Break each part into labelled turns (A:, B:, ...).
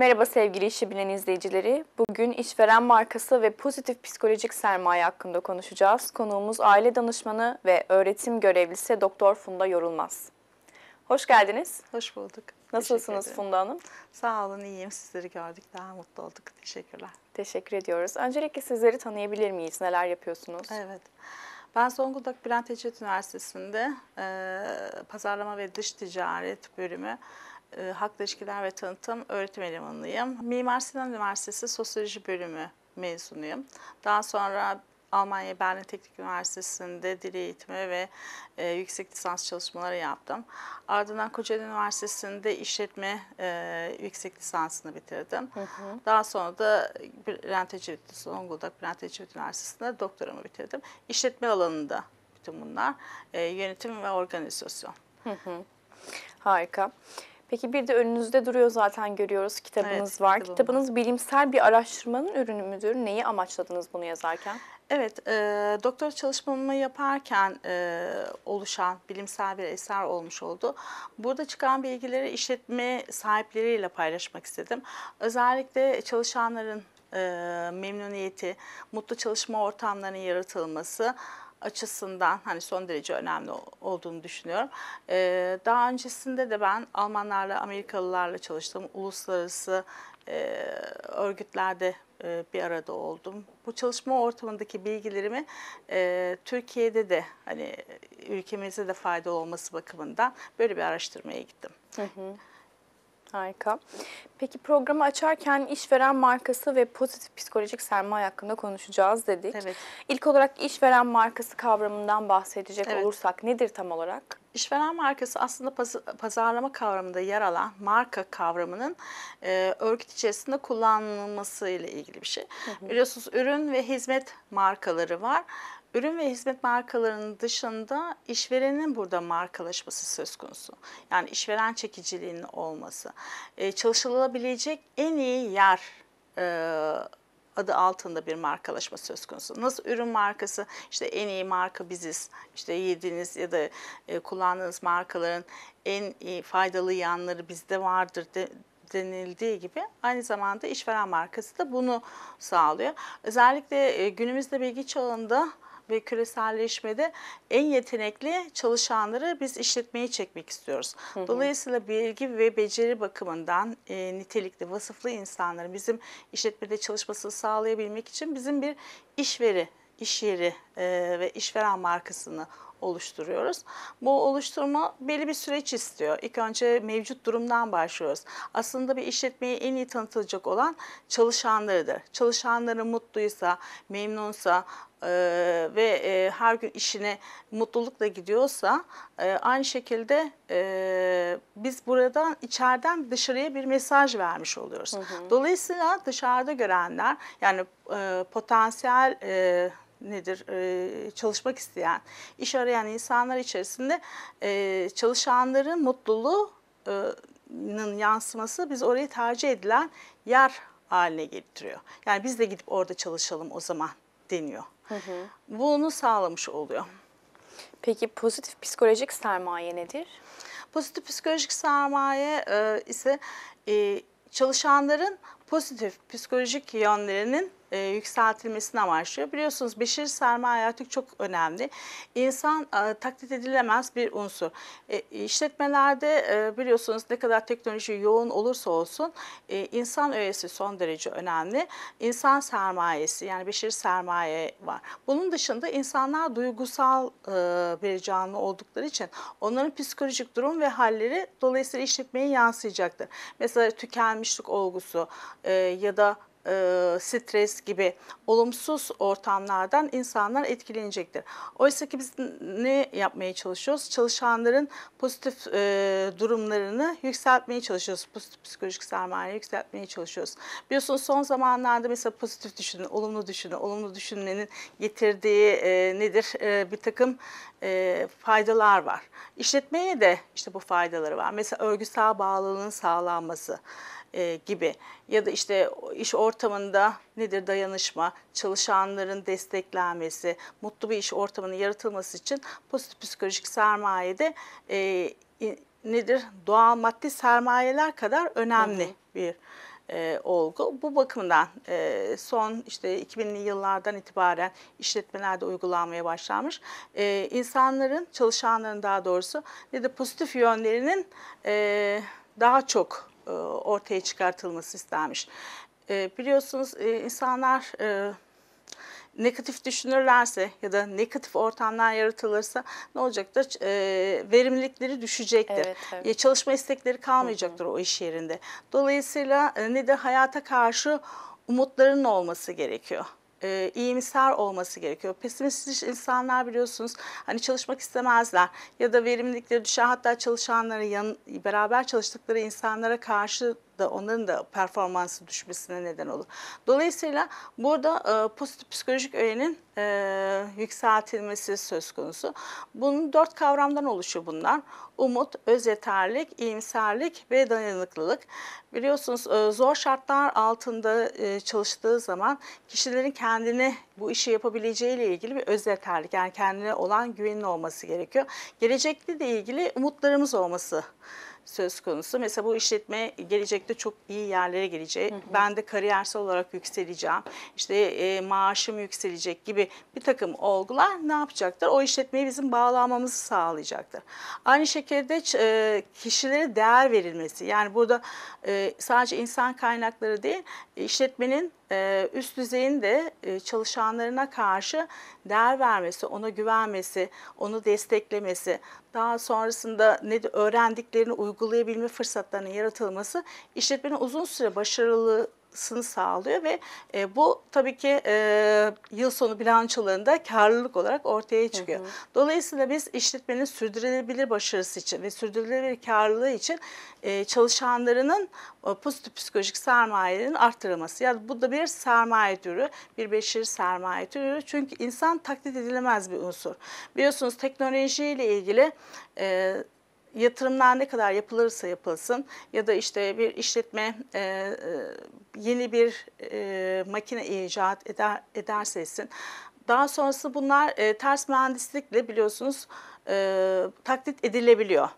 A: Merhaba sevgili işi bilen izleyicileri. Bugün işveren markası ve pozitif psikolojik sermaye hakkında konuşacağız. Konuğumuz aile danışmanı ve öğretim görevlisi Doktor Funda Yorulmaz. Hoş geldiniz. Hoş bulduk. Nasılsınız Funda Hanım? Sağ olun, iyiyim. Sizleri gördük, daha mutlu olduk. Teşekkürler. Teşekkür ediyoruz. Öncelikle sizleri tanıyabilir miyiz?
B: Neler yapıyorsunuz? Evet. Ben Zonguldak Bülent Ecevit Üniversitesi'nde e, pazarlama ve dış ticaret bölümü e, İlişkiler ve Tanıtım öğretim elemanıyım. Mimar Sinan Üniversitesi Sosyoloji Bölümü mezunuyum. Daha sonra Almanya Berlin Teknik Üniversitesi'nde dil eğitimi ve e, yüksek lisans çalışmaları yaptım. Ardından Kocaeli Üniversitesi'nde işletme e, yüksek lisansını bitirdim. Hı hı. Daha sonra da Bülent Ecevit, Zonguldak Bülent Ecevit Üniversitesi'nde doktoramı bitirdim. İşletme alanında bütün bunlar e, yönetim ve organizasyon. Hı hı. Harika. Peki bir de önünüzde duruyor zaten görüyoruz
A: kitabınız evet, var. Kitabım. Kitabınız bilimsel bir araştırmanın ürünü müdür? Neyi amaçladınız bunu yazarken?
B: Evet, e, doktora çalışmamı yaparken e, oluşan bilimsel bir eser olmuş oldu. Burada çıkan bilgileri işletme sahipleriyle paylaşmak istedim. Özellikle çalışanların e, memnuniyeti, mutlu çalışma ortamlarının yaratılması, açısından hani son derece önemli olduğunu düşünüyorum. Ee, daha öncesinde de ben Almanlarla, Amerikalılarla çalıştım. Uluslararası e, örgütlerde e, bir arada oldum. Bu çalışma ortamındaki bilgilerimi e, Türkiye'de de hani ülkemize de faydalı olması bakımından böyle bir araştırmaya gittim. Hı hı. Harika. Peki
A: programı açarken işveren markası ve pozitif psikolojik sermaye hakkında konuşacağız dedik. Evet. İlk olarak işveren markası kavramından bahsedecek evet. olursak nedir tam olarak?
B: İşveren markası aslında pazarlama kavramında yer alan marka kavramının e, örgüt içerisinde kullanılması ile ilgili bir şey. Hı hı. Biliyorsunuz ürün ve hizmet markaları var. Ürün ve hizmet markalarının dışında işverenin burada markalaşması söz konusu. Yani işveren çekiciliğinin olması. E, çalışılabilecek en iyi yer e, adı altında bir markalaşma söz konusu. Nasıl ürün markası işte en iyi marka biziz. İşte yediğiniz ya da e, kullandığınız markaların en iyi faydalı yanları bizde vardır de, denildiği gibi aynı zamanda işveren markası da bunu sağlıyor. Özellikle e, günümüzde bilgi çağında ve küreselleşmede en yetenekli çalışanları biz işletmeye çekmek istiyoruz. Hı hı. Dolayısıyla bilgi ve beceri bakımından e, nitelikli, vasıflı insanların bizim işletmede çalışmasını sağlayabilmek için bizim bir işveri, iş yeri e, ve işveren markasını oluşturuyoruz. Bu oluşturma belli bir süreç istiyor. İlk önce mevcut durumdan başlıyoruz. Aslında bir işletmeyi en iyi tanıtılacak olan çalışanlarıdır. Çalışanları mutluysa, memnunsa, e, ve e, her gün işine mutlulukla gidiyorsa e, aynı şekilde biz buradan içeriden dışarıya bir mesaj vermiş oluyoruz. Hı hı. Dolayısıyla dışarıda görenler yani potansiyel nedir çalışmak isteyen, iş arayan insanlar içerisinde çalışanların mutluluğunun yansıması biz orayı tercih edilen yer haline getiriyor. Yani biz de gidip orada çalışalım o zaman deniyor. Hı hı. Bunu sağlamış oluyor. Peki pozitif psikolojik sermaye nedir? Pozitif psikolojik sermaye e, ise e, çalışanların pozitif psikolojik yönlerinin e, yükseltilmesini amaçlıyor. Biliyorsunuz beşir artık çok önemli. İnsan e, taklit edilemez bir unsur. E, işletmelerde e, biliyorsunuz ne kadar teknoloji yoğun olursa olsun e, insan öğesi son derece önemli. İnsan sermayesi yani beşir sermaye var. Bunun dışında insanlar duygusal e, bir canlı oldukları için onların psikolojik durum ve halleri dolayısıyla işletmeye yansıyacaktır. Mesela tükenmişlik olgusu e, ya da e, stres gibi olumsuz ortamlardan insanlar etkilenecektir. Oysa ki biz ne yapmaya çalışıyoruz? Çalışanların pozitif e, durumlarını yükseltmeye çalışıyoruz. Pozitif psikolojik sermayeyi yükseltmeye çalışıyoruz. Biliyorsunuz son zamanlarda mesela pozitif düşünün, olumlu düşünün. Olumlu düşünmenin getirdiği e, nedir? E, bir takım e, faydalar var. İşletmeye de işte bu faydaları var. Mesela örgütsel bağlılığın sağlanması e, gibi ya da işte iş ortamında nedir dayanışma, çalışanların desteklenmesi, mutlu bir iş ortamının yaratılması için pozitif psikolojik sermayede e, nedir doğal maddi sermayeler kadar önemli hı hı. bir e, olgu. Bu bakımdan e, son işte 2000'li yıllardan itibaren işletmelerde uygulanmaya başlanmış. E, insanların, çalışanların daha doğrusu ne de pozitif yönlerinin e, daha çok e, ortaya çıkartılması istenmiş. E, biliyorsunuz e, insanlar negatif düşünürlerse ya da negatif ortamlar yaratılırsa ne olacaktır? E, verimlilikleri düşecektir. Evet, evet. çalışma istekleri kalmayacaktır hı hı. o iş yerinde. Dolayısıyla ne de hayata karşı umutların olması gerekiyor e, iyimser olması gerekiyor. Pesimist insanlar biliyorsunuz hani çalışmak istemezler ya da verimlilikleri düşer hatta çalışanlara yan, beraber çalıştıkları insanlara karşı da onların da performansı düşmesine neden olur. Dolayısıyla burada e, pozitif psikolojik öğenin e, yükseltilmesi söz konusu. Bunun dört kavramdan oluşuyor bunlar. Umut, öz yeterlik, iyimserlik ve dayanıklılık. Biliyorsunuz e, zor şartlar altında e, çalıştığı zaman kişilerin kendini bu işi yapabileceğiyle ilgili bir öz yeterlik yani kendine olan güvenin olması gerekiyor. Gelecekle de ilgili umutlarımız olması gerekiyor söz konusu. Mesela bu işletme gelecekte çok iyi yerlere gelecek. Hı hı. Ben de kariyersel olarak yükseleceğim. İşte e, maaşım yükselecek gibi bir takım olgular ne yapacaktır? O işletmeyi bizim bağlanmamızı sağlayacaktır. Aynı şekilde e, kişilere değer verilmesi. Yani burada e, sadece insan kaynakları değil, işletmenin e, üst düzeyin de e, çalışanlarına karşı değer vermesi, ona güvenmesi, onu desteklemesi, daha sonrasında ne öğrendiklerini uygulaması uygulayabilme fırsatlarının yaratılması işletmenin uzun süre başarılı sağlıyor ve e, bu tabii ki e, yıl sonu bilançolarında karlılık olarak ortaya çıkıyor. Hı hı. Dolayısıyla biz işletmenin sürdürülebilir başarısı için ve sürdürülebilir karlılığı için e, çalışanlarının e, pozitif psikolojik sermayenin arttırılması. Yani bu da bir sermaye türü, bir beşeri sermaye türü. Çünkü insan taklit edilemez bir unsur. Biliyorsunuz teknolojiyle ilgili e, yatırımlar ne kadar yapılırsa yapılsın ya da işte bir işletme e, e, yeni bir e, makine icat eder, ederse etsin. Daha sonrası bunlar e, ters mühendislikle biliyorsunuz e, taklit edilebiliyor.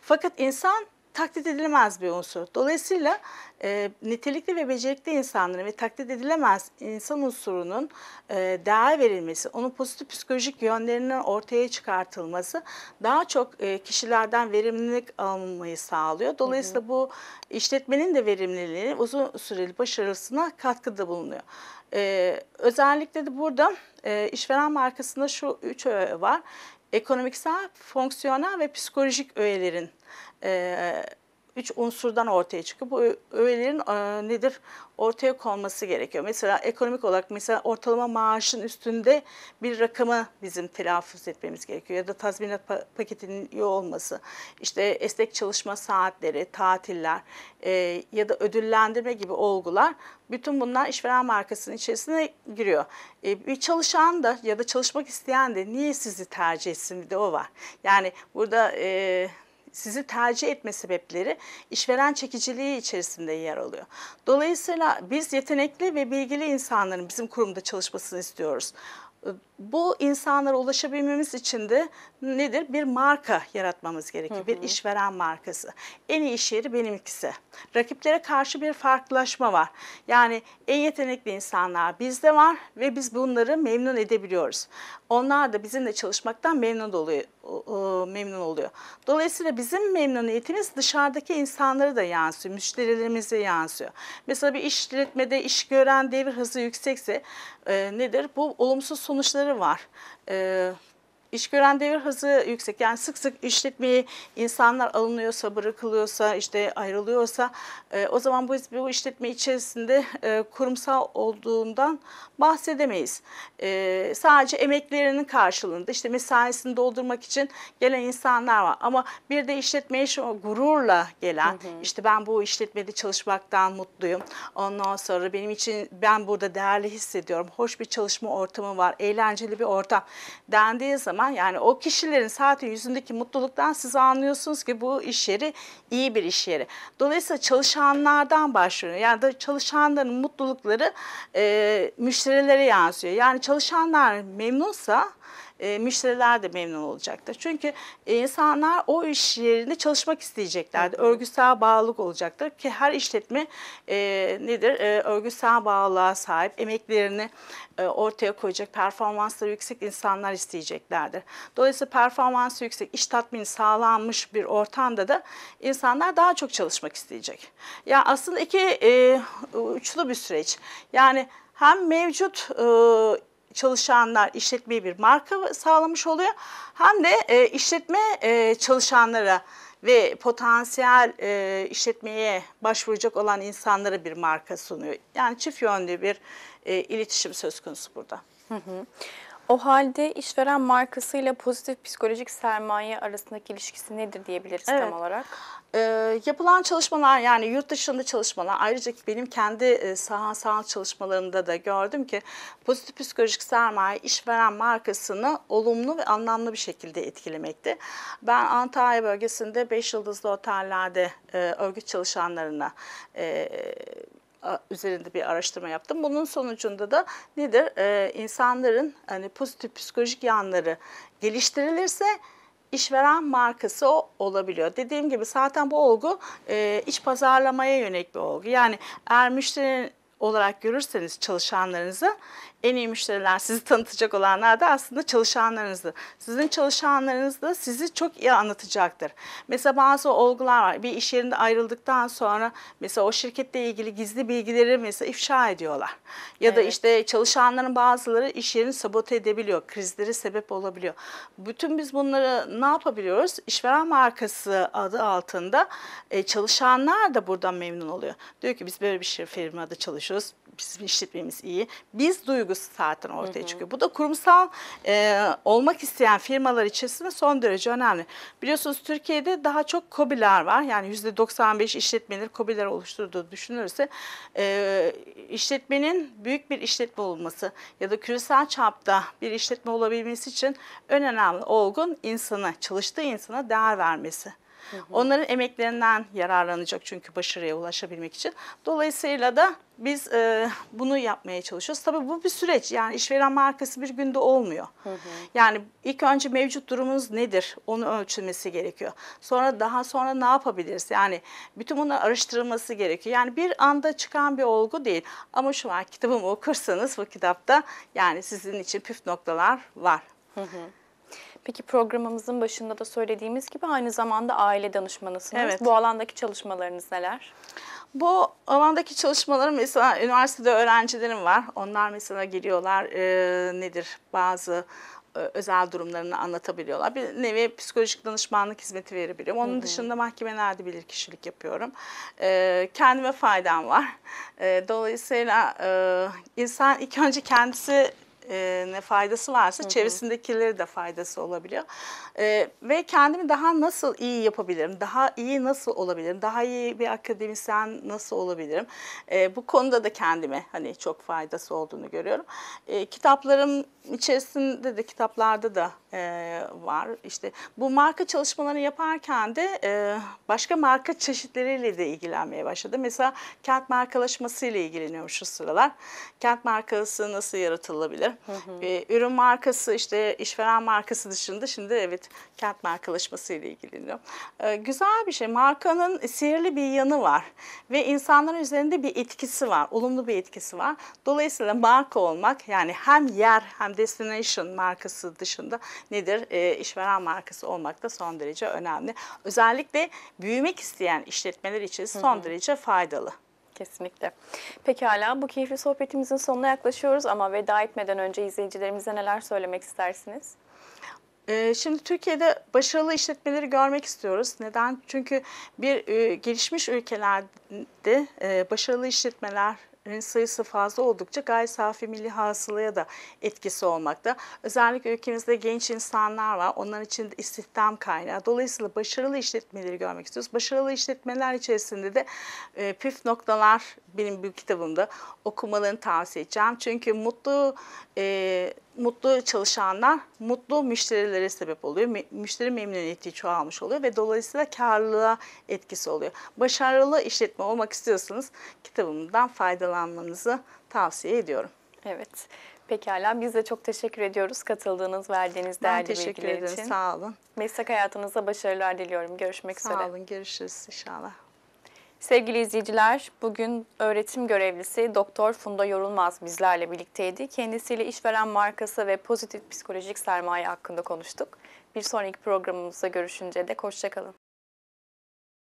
B: Fakat insan taklit edilemez bir unsur. Dolayısıyla e, nitelikli ve becerikli insanların ve taklit edilemez insan unsurunun e, değer verilmesi, onun pozitif psikolojik yönlerinin ortaya çıkartılması daha çok e, kişilerden verimlilik almayı sağlıyor. Dolayısıyla hı hı. bu işletmenin de verimliliğini uzun süreli başarısına katkıda bulunuyor. Ee, özellikle de burada e, işveren markasında şu üç öğe var ekonomiksel, fonksiyonel ve psikolojik öğelerin e, üç unsurdan ortaya çıkıyor. Bu öğelerin e, nedir? Ortaya konması gerekiyor. Mesela ekonomik olarak mesela ortalama maaşın üstünde bir rakamı bizim telaffuz etmemiz gerekiyor. Ya da tazminat pa paketinin iyi olması, işte esnek çalışma saatleri, tatiller e, ya da ödüllendirme gibi olgular bütün bunlar işveren markasının içerisine giriyor. E, bir çalışan da ya da çalışmak isteyen de niye sizi tercih etsin bir de o var. Yani burada e, sizi tercih etme sebepleri işveren çekiciliği içerisinde yer alıyor. Dolayısıyla biz yetenekli ve bilgili insanların bizim kurumda çalışmasını istiyoruz. Bu insanlara ulaşabilmemiz için de nedir? Bir marka yaratmamız gerekiyor. Hı hı. Bir işveren markası. En iyi iş yeri benimkisi. Rakiplere karşı bir farklılaşma var. Yani en yetenekli insanlar bizde var ve biz bunları memnun edebiliyoruz. Onlar da bizimle çalışmaktan memnun oluyor. memnun oluyor. Dolayısıyla bizim memnuniyetimiz dışarıdaki insanlara da yansıyor, müşterilerimize yansıyor. Mesela bir işletmede iş gören devir hızı yüksekse e, nedir? Bu olumsuz sonuçları var. E, İş gören devir hızı yüksek. Yani sık sık işletmeyi insanlar alınıyorsa, bırakılıyorsa, işte ayrılıyorsa e, o zaman bu, bu işletme içerisinde e, kurumsal olduğundan bahsedemeyiz. E, sadece emeklerinin karşılığında işte mesaisini doldurmak için gelen insanlar var. Ama bir de işletmeye şu gururla gelen hı hı. işte ben bu işletmede çalışmaktan mutluyum. Ondan sonra benim için ben burada değerli hissediyorum. Hoş bir çalışma ortamı var. Eğlenceli bir ortam dendiği zaman zaman yani o kişilerin saatin yüzündeki mutluluktan siz anlıyorsunuz ki bu iş yeri iyi bir iş yeri. Dolayısıyla çalışanlardan başlıyor. Yani da çalışanların mutlulukları e, müşterilere yansıyor. Yani çalışanlar memnunsa e, müşteriler de memnun olacaktır. Çünkü insanlar o iş yerinde çalışmak isteyeceklerdir. Hı hı. Örgütsel bağlılık olacaktır ki her işletme e, nedir? E, örgütsel bağlılığa sahip, emeklerini e, ortaya koyacak, performansları yüksek insanlar isteyeceklerdir. Dolayısıyla performansı yüksek, iş tatmini sağlanmış bir ortamda da insanlar daha çok çalışmak isteyecek. Ya yani aslında iki e, uçlu bir süreç. Yani hem mevcut e, çalışanlar işletmeye bir marka sağlamış oluyor. Hem de e, işletme e, çalışanlara ve potansiyel e, işletmeye başvuracak olan insanlara bir marka sunuyor. Yani çift yönlü bir e, iletişim söz konusu burada.
A: Hı hı. O halde işveren markasıyla pozitif psikolojik sermaye arasındaki ilişkisi nedir
B: diyebiliriz evet. tam olarak? E, yapılan çalışmalar yani yurt dışında çalışmalar ayrıca benim kendi e, sahasal çalışmalarında da gördüm ki pozitif psikolojik sermaye işveren markasını olumlu ve anlamlı bir şekilde etkilemekti. Ben Antalya bölgesinde 5 yıldızlı otellerde e, örgüt çalışanlarına e, üzerinde bir araştırma yaptım. Bunun sonucunda da nedir? Ee, insanların hani pozitif psikolojik yanları geliştirilirse işveren markası o olabiliyor. Dediğim gibi zaten bu olgu e, iç pazarlamaya yönelik bir olgu. Yani eğer müşteri olarak görürseniz çalışanlarınızı en iyi müşteriler sizi tanıtacak olanlar da aslında çalışanlarınızdır. Sizin çalışanlarınız da sizi çok iyi anlatacaktır. Mesela bazı olgular var. Bir iş yerinde ayrıldıktan sonra mesela o şirketle ilgili gizli bilgileri mesela ifşa ediyorlar. Ya da işte çalışanların bazıları iş yerini sabote edebiliyor. Krizlere sebep olabiliyor. Bütün biz bunları ne yapabiliyoruz? İşveren markası adı altında e, çalışanlar da buradan memnun oluyor. Diyor ki biz böyle bir şey firmada çalışıyoruz bizim işletmemiz iyi. Biz duygusu zaten ortaya hı hı. çıkıyor. Bu da kurumsal e, olmak isteyen firmalar içerisinde son derece önemli. Biliyorsunuz Türkiye'de daha çok COBİ'ler var. Yani %95 işletmeleri COBİ'ler oluşturduğu düşünülürse e, işletmenin büyük bir işletme olması ya da küresel çapta bir işletme olabilmesi için en önemli olgun insana, çalıştığı insana değer vermesi. Onların emeklerinden yararlanacak çünkü başarıya ulaşabilmek için. Dolayısıyla da biz e, bunu yapmaya çalışıyoruz. Tabii bu bir süreç. Yani işveren markası bir günde olmuyor. Hı hı. Yani ilk önce mevcut durumunuz nedir? Onu ölçülmesi gerekiyor. Sonra daha sonra ne yapabiliriz? Yani bütün bunlar araştırılması gerekiyor. Yani bir anda çıkan bir olgu değil. Ama şu an kitabımı okursanız bu kitapta yani sizin için püf noktalar var. Hı hı. Peki programımızın başında da söylediğimiz gibi aynı zamanda
A: aile danışmanısınız. Evet. Bu alandaki çalışmalarınız neler?
B: Bu alandaki çalışmalarım mesela üniversitede öğrencilerim var. Onlar mesela geliyorlar e, nedir bazı e, özel durumlarını anlatabiliyorlar. Bir nevi psikolojik danışmanlık hizmeti verebiliyorum. Onun Hı-hı. dışında mahkemelerde bilirkişilik yapıyorum. Ee, kendime faydam var. Ee, dolayısıyla e, insan ilk önce kendisi e, ne faydası varsa Hı -hı. çevresindekileri de faydası olabiliyor. E, ve kendimi daha nasıl iyi yapabilirim? Daha iyi nasıl olabilirim? Daha iyi bir akademisyen nasıl olabilirim? E, bu konuda da kendime hani çok faydası olduğunu görüyorum. E, kitaplarım içerisinde de kitaplarda da e, var. İşte bu marka çalışmaları yaparken de e, başka marka çeşitleriyle de ilgilenmeye başladım. Mesela kent markalaşması ile ilgileniyorum şu sıralar. Kent markası nasıl yaratılabilir? Hı hı. E, ürün markası işte işveren markası dışında şimdi evet kent markalaşması ile ilgileniyor. E, ee, güzel bir şey. Markanın sihirli bir yanı var ve insanların üzerinde bir etkisi var. Olumlu bir etkisi var. Dolayısıyla marka olmak yani hem yer hem destination markası dışında nedir? E, işveren markası olmak da son derece önemli. Özellikle büyümek isteyen işletmeler için son hı hı. derece faydalı. Kesinlikle.
A: Pekala bu keyifli sohbetimizin sonuna yaklaşıyoruz ama veda etmeden önce izleyicilerimize neler
B: söylemek istersiniz? Ee, şimdi Türkiye'de başarılı işletmeleri görmek istiyoruz. Neden? Çünkü bir e, gelişmiş ülkelerde e, başarılı işletmeler ürün sayısı fazla oldukça gayri safi milli hasılaya da etkisi olmakta. Özellikle ülkemizde genç insanlar var. Onların için de istihdam kaynağı. Dolayısıyla başarılı işletmeleri görmek istiyoruz. Başarılı işletmeler içerisinde de e, püf noktalar benim bir kitabımda okumalarını tavsiye edeceğim. Çünkü mutlu e, mutlu çalışanlar mutlu müşterilere sebep oluyor. Müşteri memnuniyeti çoğalmış oluyor ve dolayısıyla karlılığa etkisi oluyor. Başarılı işletme olmak istiyorsanız kitabımdan faydalanmanızı tavsiye ediyorum. Evet. Pekala biz de çok teşekkür ediyoruz
A: katıldığınız, verdiğiniz ben değerli bilgiler ederim, için. Ben teşekkür ederim. Sağ olun. Meslek hayatınızda başarılar diliyorum. Görüşmek Sağ üzere. Sağ olun. Görüşürüz inşallah. Sevgili izleyiciler, bugün öğretim görevlisi Doktor Funda Yorulmaz bizlerle birlikteydi. Kendisiyle işveren markası ve pozitif psikolojik sermaye hakkında konuştuk. Bir sonraki programımızda görüşünce de hoşçakalın.